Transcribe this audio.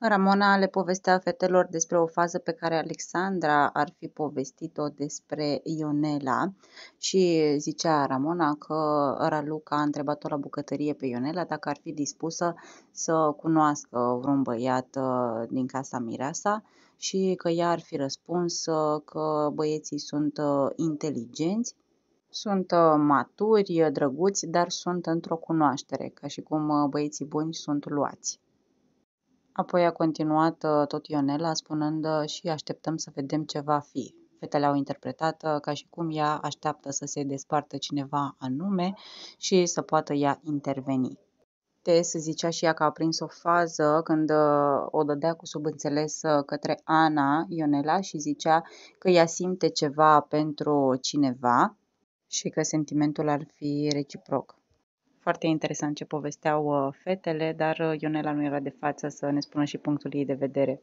Ramona le povestea fetelor despre o fază pe care Alexandra ar fi povestit-o despre Ionela și zicea Ramona că Raluca a întrebat-o la bucătărie pe Ionela dacă ar fi dispusă să cunoască vreun băiat uh, din casa Mireasa și că ea ar fi răspuns uh, că băieții sunt uh, inteligenți sunt maturi, drăguți, dar sunt într-o cunoaștere, ca și cum băieții buni sunt luați. Apoi a continuat uh, tot Ionela spunând uh, și așteptăm să vedem ce va fi. Fetele au interpretat uh, ca și cum ea așteaptă să se despartă cineva anume și să poată ea interveni. Tess zicea și ea că a prins o fază când o dădea cu subînțeles către Ana Ionela și zicea că ea simte ceva pentru cineva și că sentimentul ar fi reciproc. Foarte interesant ce povesteau uh, fetele, dar uh, Ionela nu era de față să ne spună și punctul ei de vedere.